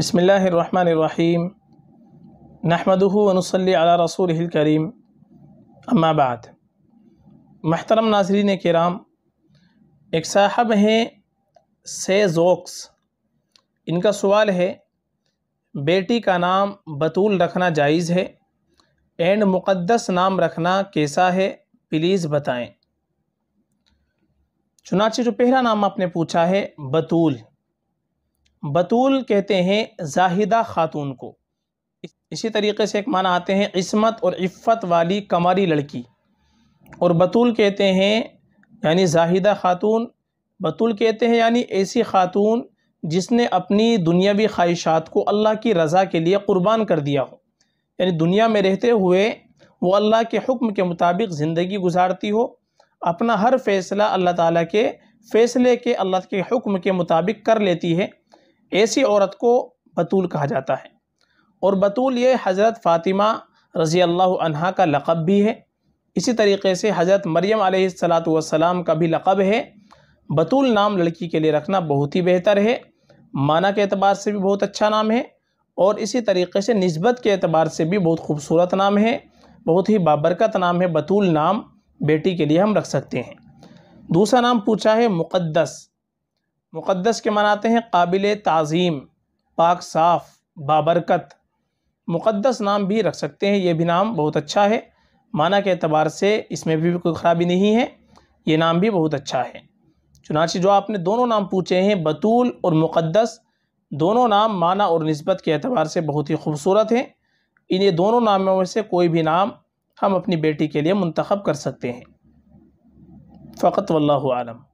बसमीम नहमदनसली अला रसूल करीम अम्माबाद महतरम नाजरीन कराम एक साहब हैं से जोक्स इनका सवाल है बेटी का नाम बतूल रखना जायज़ है एंड मुक़दस नाम रखना कैसा है प्लीज़ बताएं चुनाचे जो पहला नाम आपने पूछा है बतूल बतूल कहते हैं जाहिदा खातून को इसी तरीके से एक माना आते हैं इसमत और इफ़त वाली कमारी लड़की और बतूल कहते हैं यानी जाहिदा खातून बतूल कहते हैं यानी ऐसी खातून जिसने अपनी दुनियावी ख्वाहिशात को अल्लाह की रज़ा के लिए क़ुरबान कर दिया हो यानी दुनिया में रहते हुए वो अल्लाह के हुक्म के मुताबिक ज़िंदगी गुजारती हो अपना हर फ़ैसला अल्लाह ताला के फ़ैसले के अल्लाह के हुक्म के मुताबिक कर लेती है ऐसी औरत को बतूल कहा जाता है और बतूल ये हज़रत फ़ातिमा रज़ी अल्लाह का लक़ब भी है इसी तरीके से हज़रत मरियम आसलातम का भी लक़ब है बतूल नाम लड़की के लिए रखना बहुत ही बेहतर है माना के अतबार से भी बहुत अच्छा नाम है और इसी तरीके से नस्बत के अतबार से भी बहुत खूबसूरत नाम है बहुत ही बाबरकत नाम है बतूल नाम बेटी के लिए हम रख सकते हैं दूसरा नाम पूछा है मुक़द्दस मुक़दस के मनाते हैं काबिल तज़ीम पाक साफ़ बाबरकत मुक़दस नाम भी रख सकते हैं ये भी नाम बहुत अच्छा है माना के अतबार से इसमें भी कोई ख़राबी नहीं है ये नाम भी बहुत अच्छा है चुनाची जो आपने दोनों नाम पूछे हैं बतूल और मुक़दस दोनों नाम माना और नस्बत के अतबार से बहुत ही खूबसूरत हैं इन ये दोनों नामों में से कोई भी नाम हम अपनी बेटी के लिए मंतखब कर सकते हैं फ़कत वल्लम